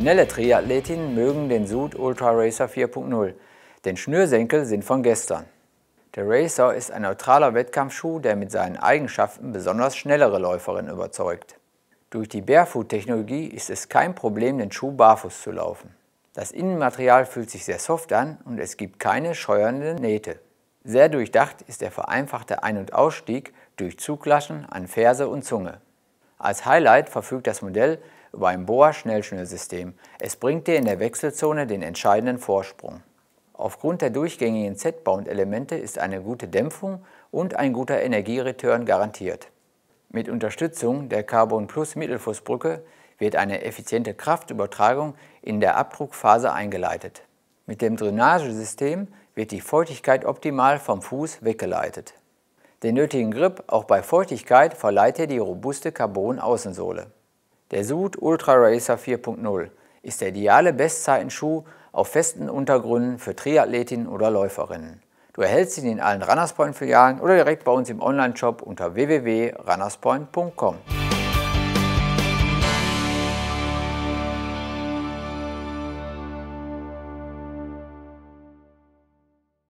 Schnelle Triathletinnen mögen den Sud Ultra Racer 4.0, denn Schnürsenkel sind von gestern. Der Racer ist ein neutraler Wettkampfschuh, der mit seinen Eigenschaften besonders schnellere Läuferinnen überzeugt. Durch die Barefoot-Technologie ist es kein Problem, den Schuh barfuß zu laufen. Das Innenmaterial fühlt sich sehr soft an und es gibt keine scheuernden Nähte. Sehr durchdacht ist der vereinfachte Ein- und Ausstieg durch Zuglaschen an Ferse und Zunge. Als Highlight verfügt das Modell über ein Boa-Schnellschnürsystem. Es bringt dir in der Wechselzone den entscheidenden Vorsprung. Aufgrund der durchgängigen Z-Bound-Elemente ist eine gute Dämpfung und ein guter Energiereturn garantiert. Mit Unterstützung der Carbon Plus Mittelfußbrücke wird eine effiziente Kraftübertragung in der Abdruckphase eingeleitet. Mit dem Drainagesystem wird die Feuchtigkeit optimal vom Fuß weggeleitet. Den nötigen Grip auch bei Feuchtigkeit verleiht dir die robuste Carbon-Außensohle. Der Sud Ultra Racer 4.0 ist der ideale Bestzeitenschuh auf festen Untergründen für Triathletinnen oder Läuferinnen. Du erhältst ihn in allen Runners Point Filialen oder direkt bei uns im Online-Shop unter www.runnerspoint.com.